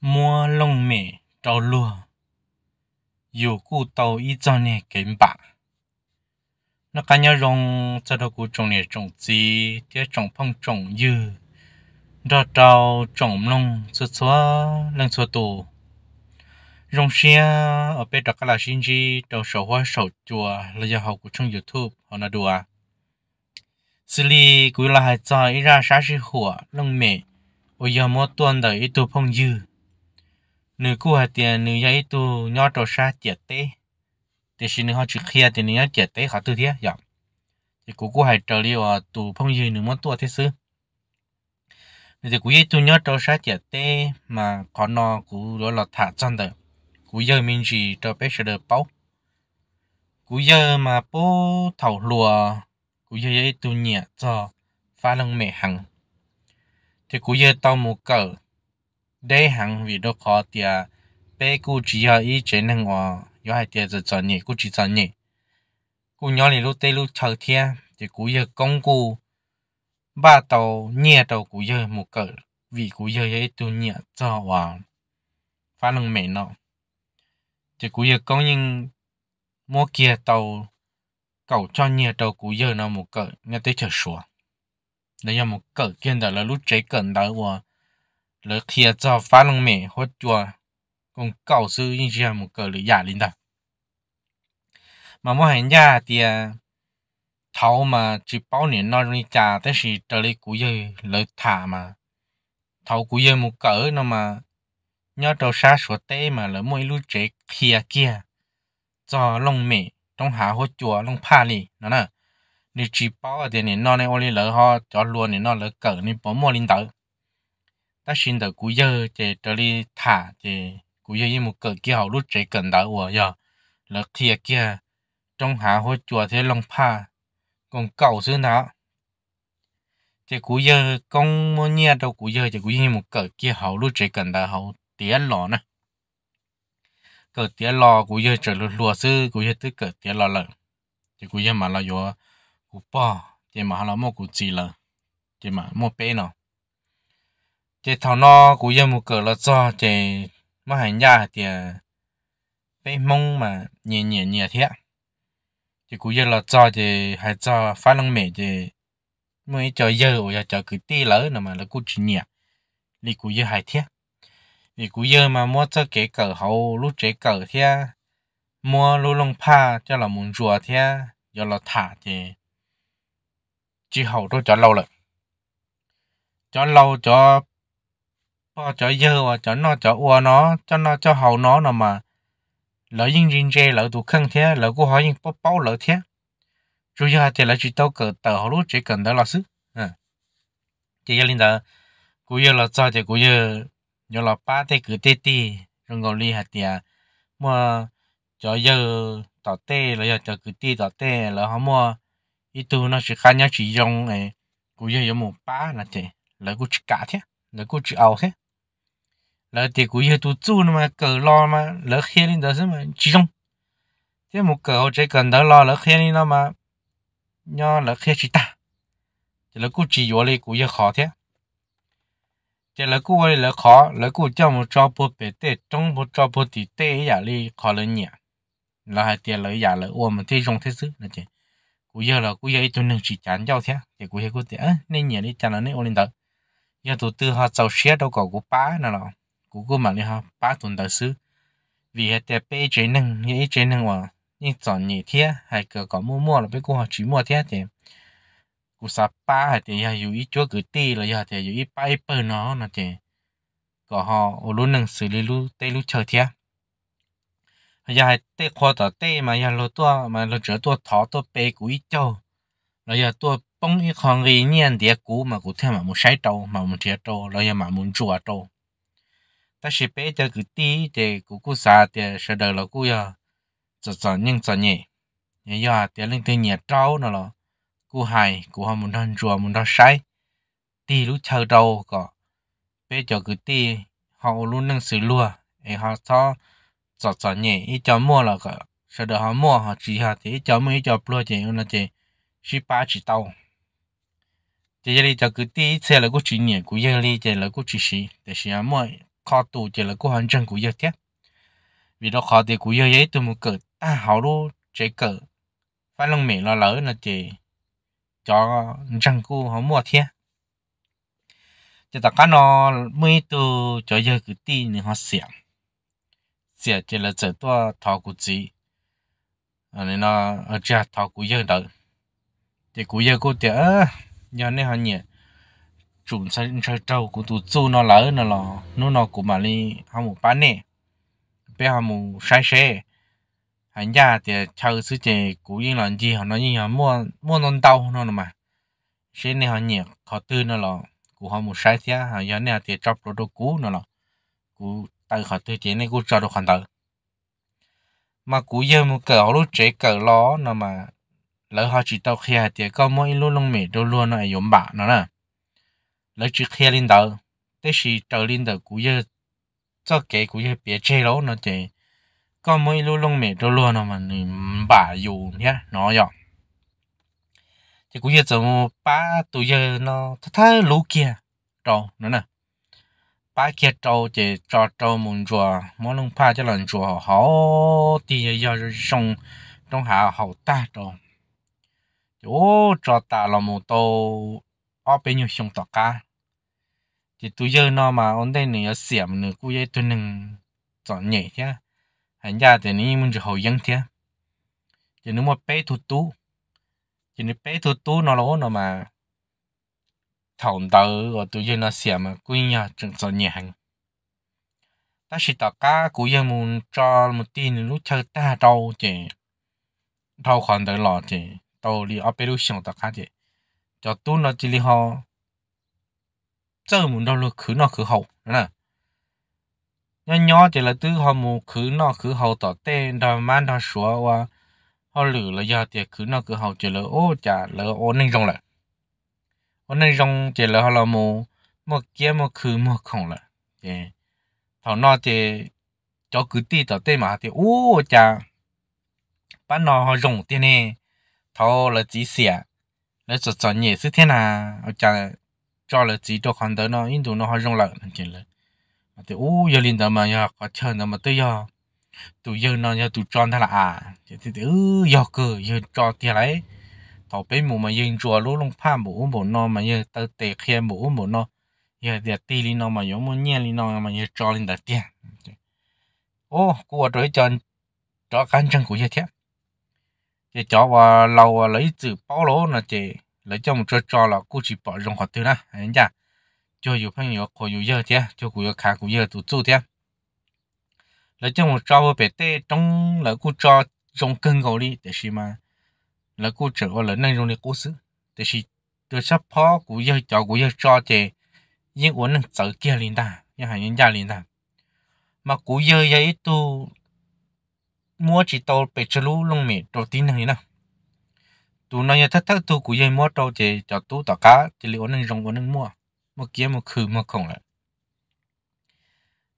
mua lông mẹ trâu lùa dù cụ tàu y cho nè kém bạc nó cá nhau rong cho đâu cụ trồng nè trồng gì tiếc trồng phong trồng dư đó trâu trồng lông xóa xóa lên xóa tù rong xia ở bên đó các là xin gì đầu sầu hoa sầu chùa là do học của trong youtube họ nói đùa xử lý cuối là hai cho ra sát sĩ hỏa lông mẹ ôi giờ mỗi tuần đợi ít tu phong dư nữ cô hà tiền nữ dạy tu nhỏ trò sa chết tế thì xin nữ họ chịu kia thì nữ nhỏ chết tế họ tư thế dạ thì cô cô hay trở liu à tu phong dư nữ muốn tu thế xứ thì cô dạy tu nhỏ trò sa chết tế mà họ nó cô đó là thả chân đời cô giờ mình chỉ cho bé sẽ được bao cô giờ mà bố thảo lùa cô giờ ấy tu nhẹ cho pha lăng mẹ hằng thì cô giờ tao một cờ đây hàng vì đâu có tiền bé cô chỉ ở ý chế năng ngọ có hai tiền giờ chân nhỉ cô chỉ chọn nhỉ Cú nhỏ này lúc tây lúc chờ thiên thì cô giờ công cụ ba đầu nhẹ đầu cú giờ một cỡ vì cú giờ ấy tu nhẹ cho và phá năng mẹ nọ thì cú giờ công nhân mua kia tàu cậu cho nhẹ đầu cú giờ nó một cỡ nghe tới chờ sủa đấy là một cỡ kia đó là lúc chế cận đó và cho phá 了贴着发冷美或者 cùng cầu sư yên chia một cờ lưỡi giả linh đó mà mỗi hành nhà thì thầu mà chỉ bao 年 nó đi trả thế thì trở lại cú dây lợi thả mà thầu cú dây một cỡ nó mà nhớ đầu xa số tê mà lỡ mỗi lúc chế kia kia cho lông mẹ trong hạ hốt chùa lông pha lì nó nè nếu chỉ bao thì nó này ô lì lỡ ho cho luôn thì nó lỡ cỡ nên bỏ mua linh tới ta xin được cú giờ thì trở đi thả thì cú giờ như một cỡ kia hậu lúc chạy cần đỡ của giờ là thìa kia trong hạ hôi chùa thế lòng pa còn cầu xứ nào thì cú giờ công muốn nhà đâu cú giờ thì cú như một cỡ kia hậu lúc chạy cần đỡ hậu tía lò nè cỡ tía lò cú giờ trở lụt lùa xứ cú giờ tức cỡ tía lò lợn thì cú giờ mà là vô cú bò thì mà là một cú gì lợn thì mà một bé nào chế thảo nó cũng giờ một cỡ là cho chế mà hành nhà thì bị à, mông mà nhẹ nhẹ nhẹ thế thì cũng giờ là cho thì hay cho phát năng mẹ thì mới cho giờ rồi cho cứ tê lỡ nữa mà là cũng chỉ nhẹ thì cũng giờ hay thế thì cũng giờ mà mua cho cái cỡ hậu lúc chế cỡ thế mua lúc lông pa cho là muốn rùa thế giờ là thả thì chỉ hậu đó cho lâu rồi cho lâu cho họ ờ, cho dơ và cho nó cho ua nó cho nó cho hầu nó nó mà lỡ yên rin rê lỡ tụ khăn thế lỡ của họ yên bó bó lỡ thế rồi giờ thì lại chỉ tao cờ tờ họ lúc chỉ cần đó là sức à ừ. chỉ giờ linh đó cú giờ là cho thì cú giờ giờ là ba thế cứ tê tê rồi ngồi ly hạt tiệt mà cho giờ tao tê là giờ cho cứ tê tao tê là họ mua ít tu nó chỉ khai nhá chỉ dùng này cú giờ giờ một ba là thế lỡ cú chỉ cả thế lỡ cú chỉ ao thế lỡ thì cũng như tôi chú mà cờ lo mà lỡ khi lên đó mà chỉ trong thế một cờ chỉ cần đó lo lỡ khi lên nó mà nho lỡ khi chỉ ta chỉ là cô chỉ vô lên cũng như khó thế chỉ là cô ấy là khó là cô cho một trò bộ bể tê trong một trò bộ thì tê giả đi khó lên nhỉ là hai tiền lợi giả lợi ôm mà thế trong thế sự là chị cú giờ là cú giờ ít tuần chỉ chán nhau thế thì cú giờ cú thế nên nhỉ đi chán là nên ôn lên đó giờ tụi tư họ giàu xe đâu có cú bá nào nào mà ba tuần đầu กูก็มาเลยฮะป้าตุนตาซื้อ vì hệ tế bê chế năng như chế năng mà nhưng chọn nhị thế hay cơ có mua mua là bê cô chỉ mua thế thì cô sa ba hay thì hay dù ý chúa cứ tì là hay thì dù ý ba ít bơ nó là thì có họ ô luôn năng xử lý lu tê lu chờ thế hay hay tê khoa tờ tê mà hay lo tua mà lo chờ tua thọ tua bê cú ý châu là hay tua bông ý con gì nhiên địa cú mà cú theo mà muốn sai trâu mà muốn thiệt trâu là hay mà muốn chùa trâu ta sẽ bé cho cứ tí để cụ cụ xa để sợ đời là cụ ya cho cho nhưng cho nhỉ nhớ ya để lên tên nhà lo cụ hài cụ họ muốn ăn chùa muốn ăn sai tí lúc chờ đâu có bé cho cứ tí họ luôn nâng sự lúa ấy họ cho cho cho ý cho mua là có sợ đời họ mua họ chỉ họ thì cho mua ý cho lúa chỉ nó chỉ chỉ ba chỉ tàu chỉ là cho cứ tí xe là cũng chỉ nhỉ cũng giờ là cũng chỉ xí để xí à khó tụ chỉ là cô hắn chân của yêu thiết vì đó khó thì của yêu ấy tôi muốn cỡ ta hảo luôn chế cỡ phải lòng mẹ lo lỡ là chỉ cho chân cô họ mua thiết chỉ tất cả nó mới từ cho yêu cứ tí nên họ xỉa xỉa chỉ là chỉ tôi thọ của chị nên nó ở nhà thọ của yêu đó thì của yêu cô tiếc nhớ nên họ nhỉ chúng sẽ chơi trâu cũng tụ chú nó lỡ nó là nó nó của mà li học một bán nè bé học một sai xe anh già thì chơi sự chế của yên làm gì họ nói như họ mua mua non tàu nó mà xe này họ nhiệt họ tư nó là của họ một sai xe họ giờ này thì chọc đồ đồ cũ nó là của tay họ tư chế này của cho đồ khoản tờ mà cú giờ một cờ họ lúc chế cờ ló nó mà lỡ họ chỉ tàu kia thì có mỗi lúc lông mệt đôi luôn nó yếm bạ nó nè lỡ chỉ khe lên đầu thế thì trở lên đầu cũng giờ cho cái cũng giờ bé chơi lâu nó chơi có mấy lú lông mẹ cho luôn nó mà bà dù nhé nó rồi thì cũng giờ giờ ba tụi giờ nó thắt thắt kia rồi nữa nè ba kia trâu thì cho trâu muốn chùa mỗi lần pha cho lần chùa họ thì giờ trong trong hạ hậu ta rồi chỗ cho ta là một tô ở bên nhau thì tôi giờ nó mà ổn đây nữa xiêm nữa cũng vậy tôi nâng chọn nhảy thế hành ra thì ní mình chỉ học dân thế thì nếu mà bé thu tú thì nếu bé thu tú nó lỗ nó mà thòng đầu của tôi giờ nó xiêm mà cũng nhà chẳng chọn nhảy hành ta chỉ tạo cả cũng giờ muốn cho một tin lúc chơi ta đâu chứ đâu còn được lọ chứ đâu đi ở bên lúc xong tạo cá chứ cho tôi nó chỉ là họ 这么到了去那去后，那 nhỏ nhỏ chỉ là từ họ mù cứ nó cứ hậu tỏ tên đó mà nó xóa qua họ lử là giờ thì cứ nó cứ hậu chỉ là ô chả là ô nên rong lại ô nên rong chỉ là họ là mù một kia một cứ một không lại thì thảo nó thì cho cứ ti tỏ tên mà thì ô chả bắt nó họ rong tiền nè thảo là chỉ xỉa là cho cho nhẹ sự thế nào chả cho là chỉ cho khoản đó nó in nó hơi rong lợn thành chuyện là mà thì u giờ linh đó mà giờ có chờ đó mà tới giờ tụi giờ nó giờ tụi tròn thế là à thì thì ừ giờ cơ giờ cho tiền lấy tàu bên mù mà yên chùa lú lông pha mù bộ nó mà giờ tới tệ khi mù bộ nó giờ giờ tì linh nó mà giờ muốn nhẹ linh nó mà giờ cho linh đó tiền ô cô rồi cho cho cán chân của giờ thế thì cho vào lâu lấy chữ bao lỗ nó chị lấy cho một chỗ trò là cô chỉ bỏ rong hoạt tư đó anh nhá cho dù 朋友可有热天，就古有看古热都做天。那这么招我别带中，那古招中更高的，但是嘛，那古这个能容的故事，但是多少跑古要招古要招的，因我能走家领导，也还人家领导，嘛古要要一都，摸起到被这路弄没到底能呢？tụ nó nhà thắt tu tụ cũng dây mua trâu thì cho tu tao cá thì lấy nên rong nên mua mua kia mua khử mua không lại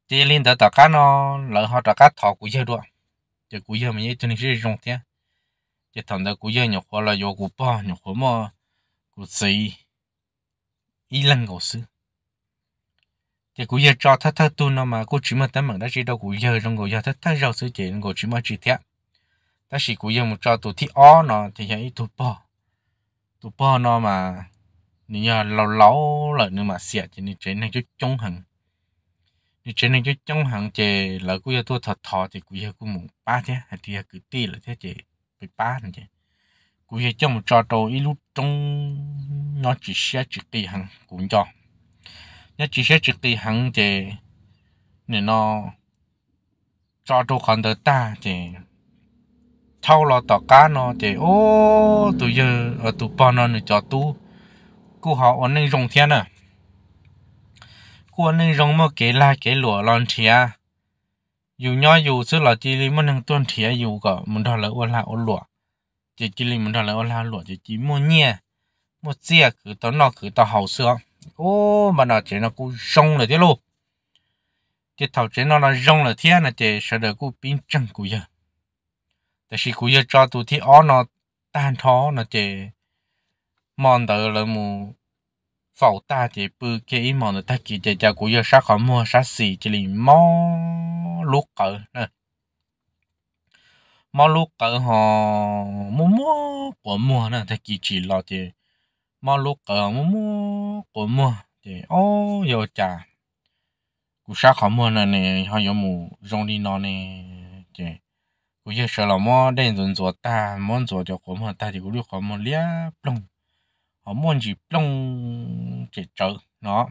thì lên tới tao cá nó lỡ họ tao cá thọ cũng dây đua thì cũng dây mình cho nên sẽ rong thế thì thằng đó cũng dây nhục hoa là vô cũng bỏ nhục hoa mà cũng gì ý lần cổ xứ thì cũng dây cho thắt thắt tu nó mà cũng chỉ mà tấm bằng đã chỉ đâu cũng dây rong cổ dây thắt thắt rau sữa chỉ cổ chỉ mà chỉ thế ta chỉ cú yêu một trò tụ thi ó nó thì hãy tụ bò tụ bò nó mà nếu giờ lâu lâu là nếu mà xịt thì nếu trên này chút chống hẳn nếu trên này chút chống hẳn thì là cú yêu tôi thật thọ thì cú yêu cú muốn ba thế hay thì cứ ti là thế thì bị ba này chứ cú yêu trong một trò trâu ít lúc trong nó chỉ sẽ chỉ ti hẳn cũng cho nó chỉ sẽ chỉ ti hẳn thì nên nó trò trâu còn đỡ ta thì thâu lo tỏ cá nó chỉ ô tụi giờ ở tụi bọn nó cho tu cô họ ở nơi rồng thiên à cô ở nơi rồng mà kể là kể lụa lon thia dù nhỏ dù xưa là chỉ lý một năng tuân thia dù có mình đó là ô la ô lụa chỉ chỉ lý mình đó là ô la lụa chỉ chỉ mua nhẹ mua xe cứ tao nó cứ tao hậu xưa ô mà nó chỉ nó cũng rong là thế luôn chỉ thầu chỉ nó là rong là thiên là chỉ sợ được cô biến chân của giờ แต่สิกูจะจอตัวที่อ้อนอต้านท้อนะเจมอนเตอร์เลยมูฝ่าตาเจปือเกอีมอนเตอร์ตะกี้เจจะกูจะชักขอมัวชักสีจิลิมอลูกเกอร์นะมอลูกเกอร์หอมัวมัวกว่ามัวนะตะกี้จีรอเจมอลูกเกอร์มัวมัวกว่ามัวเจโอ้ยจ่ากูชักขอมัวนะเนี่ยเขาอยู่มูรงดีนอนเนี่ย我就说了么，等人做大，么做就活么大就六活么俩蹦，họ muốn chỉ bông chỉ trở nó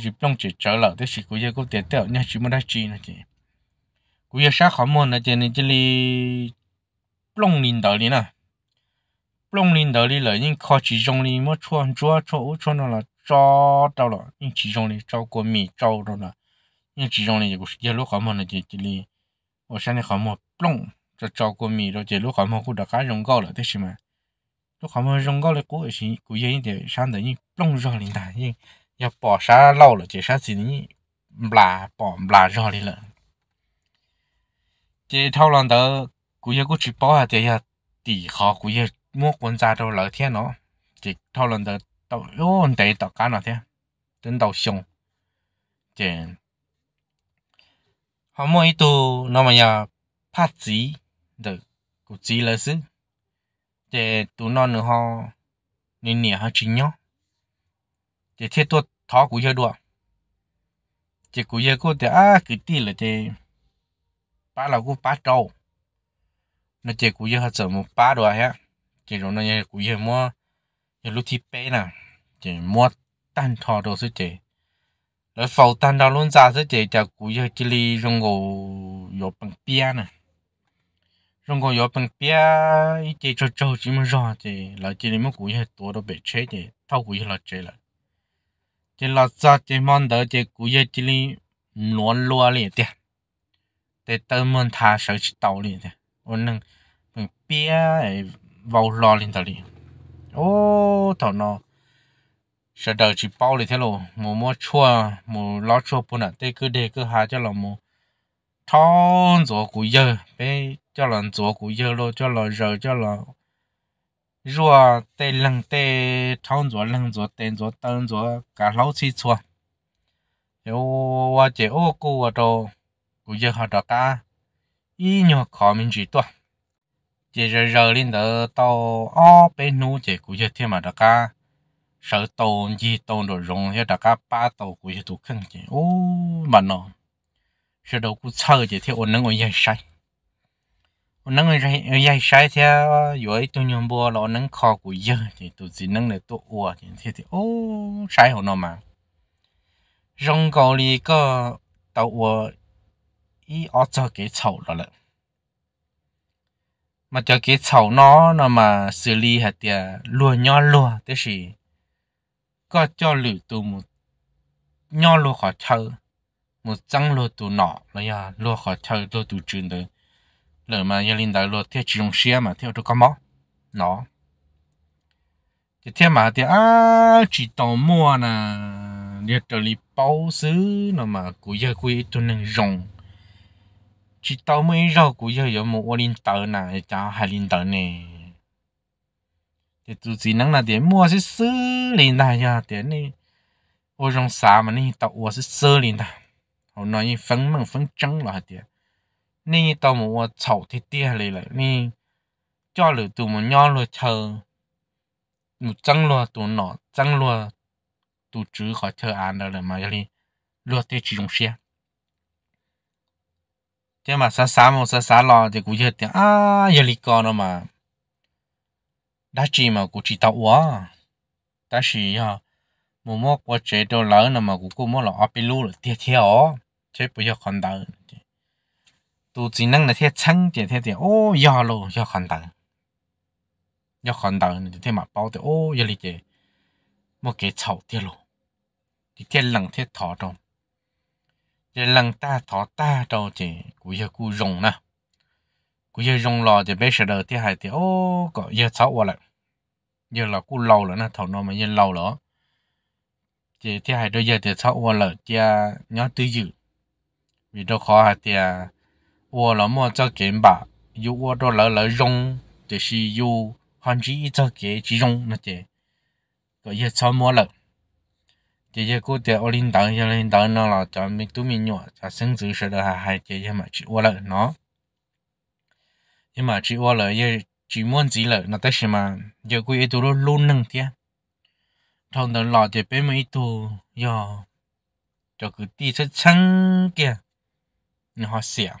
chỉ bông chỉ trở là tức chỉ cuối giờ cũng tiền tiêu nha chỉ muốn đắt chi nữa chị cuối giờ sáng khó muốn là chị nên chỉ li bông linh đạo lý nè bông linh đạo lý là những khó chỉ trong lý mà chuan chúa chỗ chuan nó là cho đâu là những chỉ trong lý cho của mì cho đâu là những chỉ trong lý cũng giờ lúc khó muốn là chị chỉ li ở sáng này khó muốn lông cho cho cô mi rồi chỉ lúc khỏi mà cô đã cá rong gò lại thế mà lúc khỏi mà rong gò lại cô ấy chỉ cô ấy để sang đấy như lông rồi liền đại như ya bỏ xa lâu rồi chỉ xa gì như là bỏ là rồi liền chỉ thâu lần đó cô ấy cô chỉ bỏ à thì ya tỉ khó cô ấy mua quần ra đâu lại thế nó chỉ thâu lần đó đâu ô để đâu cá nào thế đến tàu sông chỉ họ mỗi tu nó mà ya phát trí được cụ trí là gì để tụ nó nữa họ nên nhẹ họ chính nhau để thiết tôi thọ của giờ đùa chỉ của giờ cô để à cứ tí là để ba là cô ba trâu nó chỉ của giờ họ sợ một ba đùa ha chỉ rồi nó nhà của giờ mua nhà lúc thì bé nè chỉ mua tan thọ đồ sẽ chỉ rồi phẫu tan đó luôn ra sẽ chỉ chả của giờ chỉ li rong ngô yếu bằng bia nè 中国有本别一节这周这么热的，老几里么古些多都被吃的，他古些老吃了。这老早这忙到这古些这里乱乱了的，在东门他手起刀了的，我能本别哎包乱了的哩。哦，头脑手头起包了的喽，么么错么老错不能，这个这个还叫了么，操作古些被。cho là chỗ của giờ lo cho là giờ cho là rùa tê lăng tê thong rùa lăng rùa tên rùa tân rùa cả lâu chi chua yêu chế ô cô ở đâu của giờ họ đó cả ý nhỏ khó mình chỉ tuột chỉ giờ giờ lên đó tàu ó bên nú chỉ của giờ thêm mà đó cả sợ tàu gì tàu đồ rong hết đó cả ba tàu của giờ tụ khăn chỉ ô mà nó sợ đâu cũng sợ chỉ theo ôn năng ôn dài sai nó người dạy sai thì rồi tôi nhung bùa lo nắng khó của giờ thì tôi chỉ nắng để tôi ua thì thế thì ô sai hồ nó mà rong cầu đi có tàu ua ý ở cho cái chậu đó là mà cho cái chậu nó nó mà xử lý hạt thì lùa nhỏ lùa thế thì có cho lử tụ một nhỏ lùa khỏi chơi một trăng lùa tụ nọ là lùa khỏi chơi lùa tụ trường đấy lỡ mà gia linh đại luôn theo chỉ dùng xe mà theo cho con mó nó thì theo mà thì à chỉ tàu mua nè nhiệt trở lì bao xứ nó mà của giờ quê tôi nên rồng chỉ tàu mới rau của giờ giờ một linh tờ nè cháu hai linh tờ nè thì tôi chỉ năng là để mua xứ xứ linh đại ya, để nè ô rồng xà mà nè tàu ô xứ xứ linh đại họ nói phân mà phân trắng là hết nhi, nhau đó 你到么我草地底下来了，你叫了多么鸟了车，你争了多哪争了多只好车安的了嘛哩，落地这种些。thế mà xa xa mà xa xa lo thì cũng giờ tiếng à giờ lý con đó mà đã chỉ mà cũng chỉ tao quá ta chỉ ha một mua quá chế đồ lỡ nào mà cũng cũng mua là áp lưu là tiếp theo chế bây giờ còn đỡ tu chỉ năng là thế chăng chỉ thế thì ô do lô do khẩn tận do khẩn tận thì thế mà bao thì ô do lý chỉ một cái chậu tiêu lô thì thế lần thế thọ trong thế lần ta thọ ta đâu cũng giờ cũng rồng nè cũng rồng lò thì bây giờ thì hay thì ô có giờ chậu qua lại giờ là cũng lâu rồi nè thọ nó mà giờ lâu rồi thì thế hay đôi giờ thì chậu qua lại thì nhớ tư dự đâu khó thì 我那么这件吧，有我都来来用，就是有很几一这个几种那些，个也差么了。姐姐过的我领导也领导那了，咱们都明了，咱生子时的还还姐姐嘛去我了喏，也嘛去我了也去么子了，那但是嘛，也过一多了路能的，通的老姐别没多哟，这个地是长的，你好想。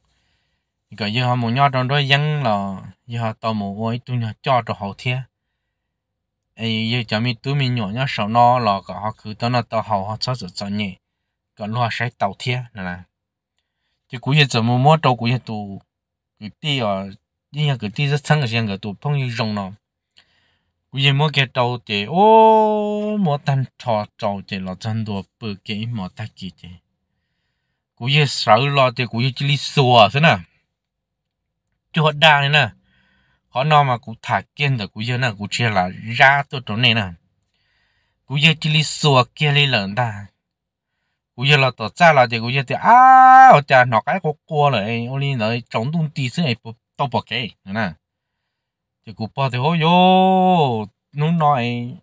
个以后木鸟种多养了，以后到木我都要教着好听。哎，有叫咪都咪鸟鸟手拿了个，他去到那到好好操作作业，个路还倒贴呢啦。就估计怎么摸着估计都，个地啊，人家个地是三个线个都朋友用了，估计摸个到的哦，摸单炒炒的了，真多不给摸得几的，估计少了的估计这里少啊，是呢。cho họ đa này nè họ nó mà cũng thả kiên rồi cũng giờ là cũng chia là ra tôi chỗ này nè cũng giờ chỉ li sùa kia lý lợn ta cũng giờ là tổ cha là thì cũng giờ thì à ở cha nó cái có qua rồi ô lý rồi chống tung tí xí này tao bỏ cái nè thì cũng bỏ thì hôi yo nó nói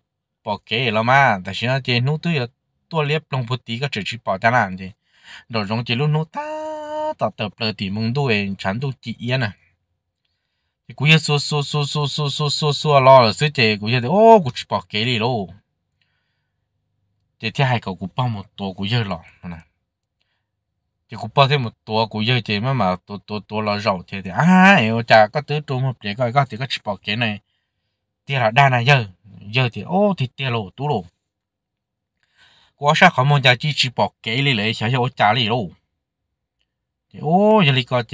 bỏ cái là mà tại sao thì nó tôi tôi liếp lòng bút tí cái chữ chỉ bỏ ra làm gì rồi trong chỉ lúc nó ta ta tập là thì mong tôi chán tôi chỉ yên à กูยังสู้สู้สู้สู้สู้สู้สู้สู้รอเลยสุดเจกูยังเดี๋ยวโอ้กูชิบะเกลี่ยโลเดี๋ยวที่ให้เขากูป้าหมดตัวกูเยอะหรอกนะเดี๋ยวกูป้าที่หมดตัวกูเยอะเจมันมาตัวตัวตัวเราเราเจเดี๋ยวอ้าเอวจากก็ตื้อตัวหมดเดี๋ยวก็ก็เดี๋ยวก็ชิบะเกลี่ยเนี่ยเดี๋ยวเราได้นะเยอะเยอะเดี๋ยวโอ้ที่เดี๋ยวโลตัวโลกูเอาชาขโมยจากจีชิบะเกลี่ยเลยเฉยๆโอ้จ่าเลยโลเดี๋ยวโอ้ยังลีก็เจ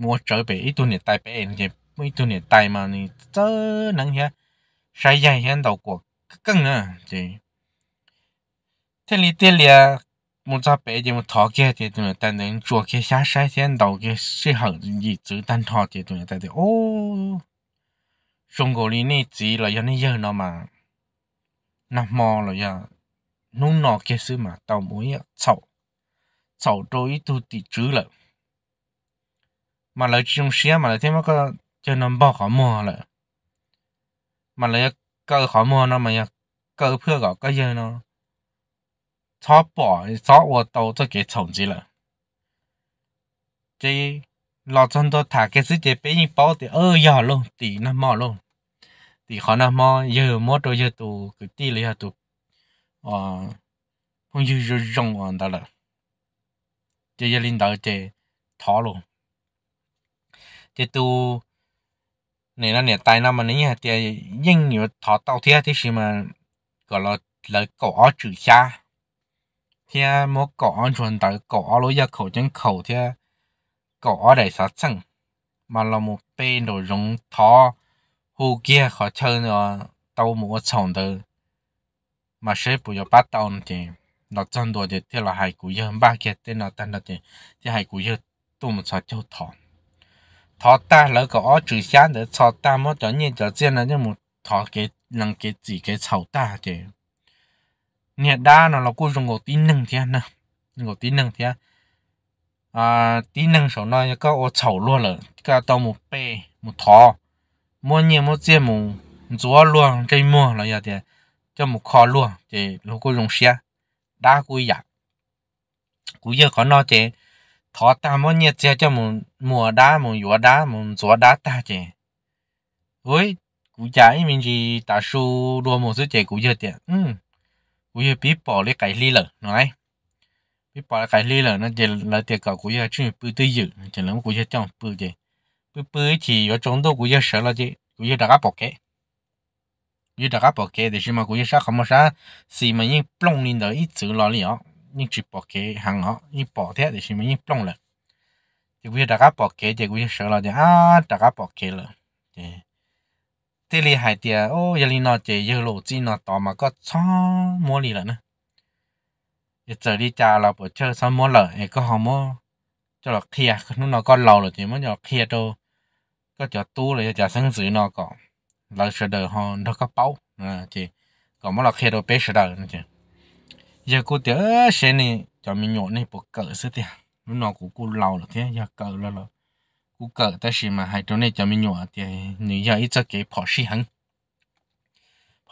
มัวเจอไปอีตัวเนี่ยตายไปเองเจ mấy tuần này tay mà này chớ nắng nhá sai dài hiện đầu của cưng nữa chị thế li thế liền một trăm bảy thì một thọ kia thì tuần, nó đang đến chùa kia xa sai hiện đầu kia sẽ hận gì chữ tan thọ thì tụi nó đang thì ô xong rồi li này chỉ là những này giờ nó mà nó mò là do nó nọ kia xứ mà tao muốn sầu sầu trôi tu tị chữ lợ mà lời trong xia mà lại thêm mà cái cho nó bỏ khó mua lại mà lấy cơ khó mua nó mà cơ พื่อก็เยอะเนาะชอบปล่อยชอบวัวโตจะเก็บถงจีละจีรอจนตัวถาเกสิเจไปยิงป๊อตีเออย่อลงตีน้ำมอลงตีขอน้ำมอเยอะมดตัวเยอะตัวคือตีเลยฮะตัวอ่าพงยืดรงอันตละเจยลินดาเจท้อลงเจตัว nên là nè tài năng mà nãy thì nhưng nhiều thọ tao thế thì xí mà gọi là là cổ chữ xa thì mỗi cổ chuẩn tới cổ lối ra khẩu chân khẩu thì cổ để sát sưng mà là một bên đồ rong thọ hù kia khó chơi nữa tàu mua chồng từ mà sẽ bù cho bắt tàu thì nó chân đồ thì thì là hai cú dân ba kia tên là tên là thì thì hai cú dân tụm sao châu thọ thọ ta lỡ có ở chữ sáng để thọ ta mất cho nhiên cho riêng là nhưng một thọ cái lần cái gì cái sầu ta chứ nè đa nó là cũng dùng một tí năng thế nè một tí năng thế à tí năng sầu nói có ô sầu luôn là cả đó một bể một thọ mỗi nhiên mỗi riêng một chúa luôn cái mua là giờ thì cho một kho luôn thì nó cũng dùng xe đa cô giả cũng giờ có nó chứ thọ ta mua nhiệt chế cho mùng mùa đá mùng gió đá mùng gió đá ta chế với cụ già mình chỉ ta su đua một số chế cụ giờ tiền ừ cụ giờ biết bỏ lấy cái ly lợ nói biết bỏ lấy cái ly lợ nó chỉ là tiền cả cụ giờ chuyện bự tới dự chỉ là cụ giờ trong bự chế bự bự chỉ ở trong đó cụ giờ sợ là chế cụ giờ đã gặp bỏ cái giờ đã gặp bỏ cái thì mà cụ giờ không mà sao xì mà những plong lên đó ít chữ lo liền nhưng chỉ bỏ kế hàng ngõ nhưng bỏ thế thì mình nhưng plong rồi thì bây giờ đã bỏ kế thì bây giờ sợ là thì à đã bỏ kế rồi thế thì hai tia ô giờ linh nó chỉ giờ lộ chỉ nó mà có cho mua gì rồi nữa thì giờ đi chào là bỏ chơi xong mua rồi thì có họ mua cho là kia nó nó có lâu rồi thì mới cho kia đâu có cho tu rồi cho sáng dưới nó có là sợ đời họ nó có bao à thì còn mua là kia đâu bé sợ đời nữa chứ giờ cô tớ xe này cho mình nhộn này bỏ cỡ xí thì nó nó của cô lâu rồi thế giờ cỡ rồi rồi cô cỡ ta xí mà hai chỗ này cho mình nhộn thì nữ giờ ít cho cái bỏ xí hẳn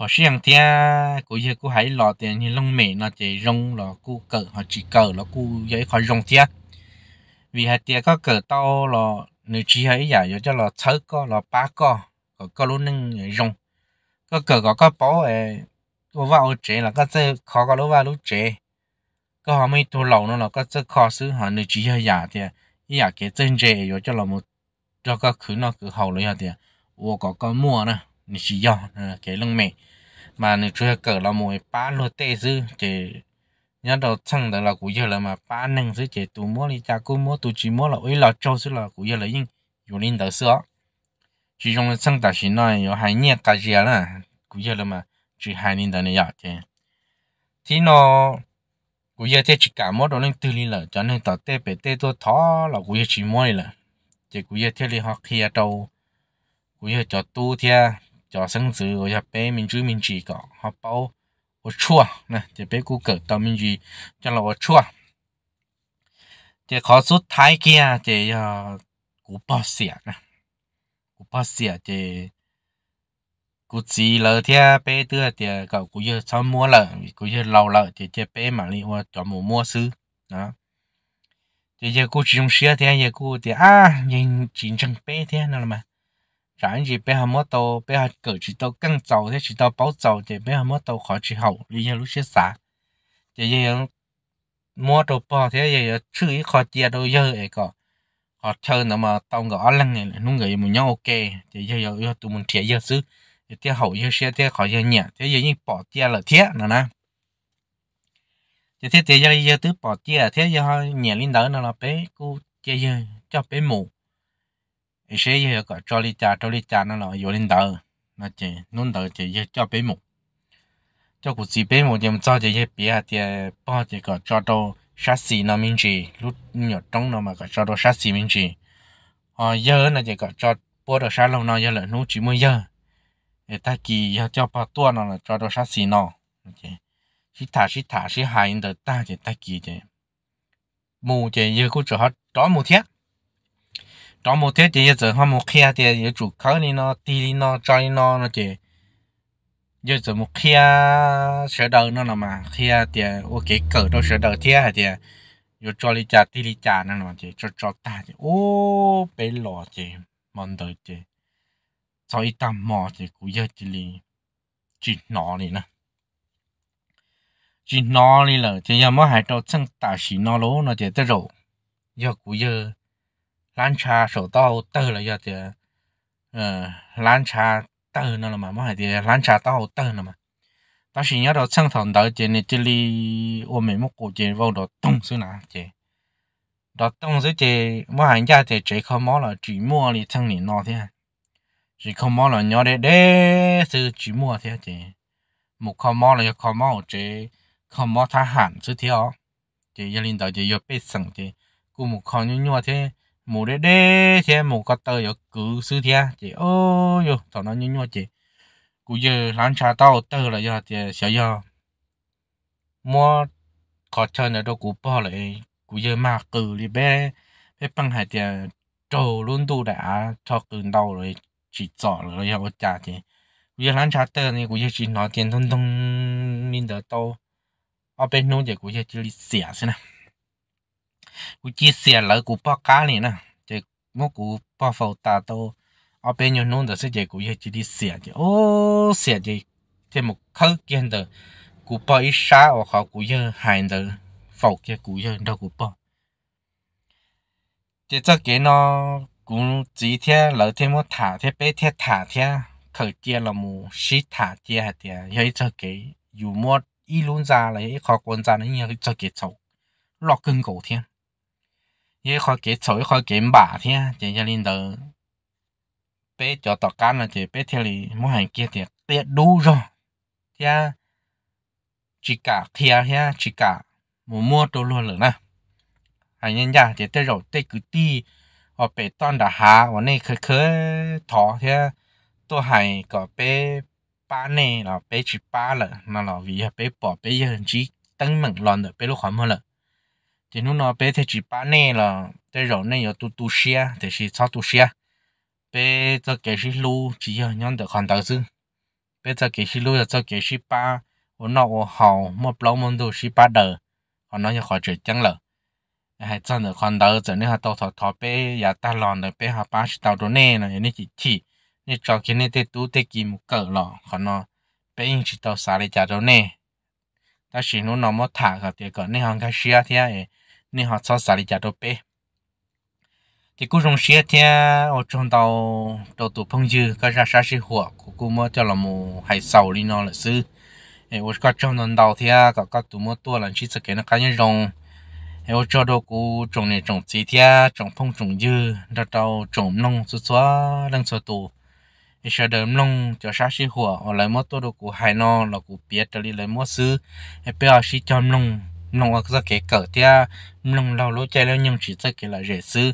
bỏ xí hẳn thì à, cô giờ cô hãy lò thì như lông mẹ nó chỉ rong là cô cỡ họ chỉ cỡ là cô giờ khỏi rong thì vì hai tia có cỡ to là nữ chỉ hãy giả cho là thớ co là ba co có có luôn nâng rong có cỡ có có bó à, ตัวว่าเจแล้วก็จะขอก็รู้ว่ารู้เจก็เขาไม่ตัวเราเนาะเราก็จะขอซื้อหาหนึ่งจีอยากเดียอยากเก็บเจนเจอยู่จะเราหมดแล้วก็คืนเราคือเขาเลยเดียวัวก็ก็มั่วนะนี่จีอยนะเก็บเรื่องเม mà nếu chưa cỡ là mỗi ba lô tê dư chỉ nhớ đầu thằng đó là cũng giờ là mà ba nâng dư chỉ tụ mua đi cha cô mua tụ chỉ mua là ấy là châu dư là cũng giờ là nhưng dùng linh đó sữa chỉ dùng thằng đó chỉ nói có hai nhẹ cái gì là cũng giờ là mà chỉ hai nín đó này giờ chứ thì nó cũng giờ thế chỉ cả một đó lên tư lý là cho nên tao tê bể tê tôi thó là cũng giờ chỉ mỗi là chỉ cũng giờ thế đi học kia đâu cũng giờ cho tu thế à, cho sinh sự rồi giờ bé mình chú mình chỉ có học bao ở chua nè chỉ bé cũng cỡ tao mình chỉ cho là ở chua chỉ khó suốt thái kia chỉ cũng bỏ xỉa nè cũng bỏ xỉa chỉ cú chỉ lỡ thia bé đưa thì cậu cú giờ sau mua lỡ cú giờ lâu lỡ thì chơi bé mà đi qua cho mù mua xứ đó thì giờ cú chỉ dùng xe thì giờ cú thì à nhìn chỉ chẳng bé thế nào mà chẳng gì bé hầm mua tàu bé hầm cỡ chỉ tàu căng tàu thế chỉ tàu bảo tàu thì bé hầm mua tàu khó chỉ hậu đi giờ lúc xe xả thì giờ mua đồ bò thế giờ chữ ít khó tiền đâu giờ ấy có họ chơi nó mà tao gõ lăng này nó người một nhau ok thì giờ giờ tụi mình trẻ giờ xứ 贴好一些贴好些年，贴一人保贴了贴呢呢，贴贴贴下来一都保贴，贴一下年龄大呢了别顾贴一叫别母，一些也个照理家照理家呢了有领导，那这弄到这也叫别母，叫顾自别母就照这些别贴把这个照到杀死那面去，路鸟中那么个照到杀死面去，啊，一那这个照。波到沙龙那一了，弄几么样？người ta kỳ cho bà tua nó là cho đồ sát nó chứ chỉ thả chỉ thả chỉ hại người ta chỉ ta kỳ chứ mù chứ giờ cũng cho họ đó mù thiết đó mù thiết thì giờ họ mù kia thì giờ chủ khởi đi nó tì đi nó cho đi nó nó chứ giờ giờ kia sửa đầu nó là mà kia thì ok cỡ đâu sửa đầu thiết thì giờ cho đi trả tì đi trả nó là chứ cho ô bé lò chứ mong đợi chứ cho ít tam mò thì cũng giờ chỉ lì chỉ nó lì nè chỉ nó lì là chỉ giờ mới lan cha sổ tao tơ là giờ ờ lan cha tơ nó mà mới hai thì lan cha tao tơ mà ta chỉ nhớ đó chân thằng đó chỉ này chỉ lì ôm mấy mốc vào đó tung xuống nè chỉ đó tung xuống chỉ mới hai giờ thì chỉ không mò là chỉ mua lì chân lì nó chỉ không mò là nhỏ để để sư chỉ mua thế chứ một không mò là không mò chứ không mò thả hẳn chứ thế ó chỉ gia linh đạo chỉ giờ biết sẵn chứ cứ một không nhỏ nhỏ thế một để để thế một cái tờ giờ cứ sư thế chứ ô yo tao nó nhỏ nhỏ chứ cứ giờ làm cha tao tờ là giờ thì sẽ giờ mua khó chơi là đâu cô bỏ lại cô giờ mà cứ đi bé bé băng hai tiền trâu luôn đủ đã cho cường đầu rồi chỉ rõ là giờ có trả thì bây giờ lăn trả tờ này cũng chỉ nói tiền thông thông nên đỡ đâu ở bên นู้นเดี๋ยวกูจะจะเสียใช่ไหมกูจีเสียแล้วกูป้อกาเลยนะเดี๋ยวเมื่อกูป้อฝตาโตเอาเป็นอยู่นู้นเดี๋ยวเสียกูจะจะเสียเดี๋ยวโอ้เสียเดี๋ยวเดี๋ยวมึงเข้าเกินเดี๋ยวกูป้ออีช้าว่าเขากูเยอะหายเดี๋ยวฝเกี่ยกูเยอะเดี๋ยวกูป้อเดี๋ยวจะเกี่ยนอ cũng chỉ thế lỡ thế mua thả thế bé thế thả khởi chia là mù xí thả chia hạt thế ấy cho cái dù mua luôn ra là ấy khó quan ra nó như cho cái chậu lọt cưng cổ thế ấy khó cái chậu ấy cái bả thế chỉ cho nên đó bé cho tọt can là chỉ bé thế thì mua hàng kia thì đủ rồi thế chỉ cả kia thế chỉ cả mua mua đồ luôn rồi nè anh nhân gia thì tới rồi tới cứ đi ở bể toàn đã hà và này khứ khứ thọ thế tôi hay có bé ba này là bé chỉ ba lợ mà là vì bé bỏ bé giờ chỉ tăng mạnh lần được bé lúc khó mà lợ thì lúc nó bé thì chỉ ba này là thế rồi này có tu tu xe thì chỉ sao tu cho cái gì lu chỉ giờ nhận được hoàn đầu chứ bé cho cái gì lu cho cái gì ba nó nó hậu một lâu một đồ gì ba đời còn nó giờ khỏi chuyện chẳng này chân được con 还真的看到这你还到头头被也打烂的，被还把是到着你了，你去去，你找起你得都得给木够了，可能被人知道啥的加着你，但是侬那么大个这个，你还开始啊天诶，你还找啥的加着被。thì cô rong xe thì ở trong tàu tàu tụ phong dư cái ra xa xí hỏa của cô mới cho là một hải sầu đi nó là sư ấy ở trong tàu thì có các tụ mới tua là chỉ sợ cái nó cái nhân rong nếu cho đồ cũ trồng này trồng gì thia trồng phong trồng dư đã đào trồng nông xuất số đang số tù sẽ đơm nông cho sát sĩ hùa ở lại mất đồ cũ hai nó là cũ biết trở đi lấy mất xứ bây giờ sĩ cho nông nông ở ra cái cỡ thia nông lâu lối chạy lên nhưng chỉ ra cái là rẻ xứ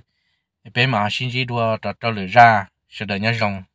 bây mà sinh chỉ đồ trở trở lửa ra sẽ đợi nhớ rồng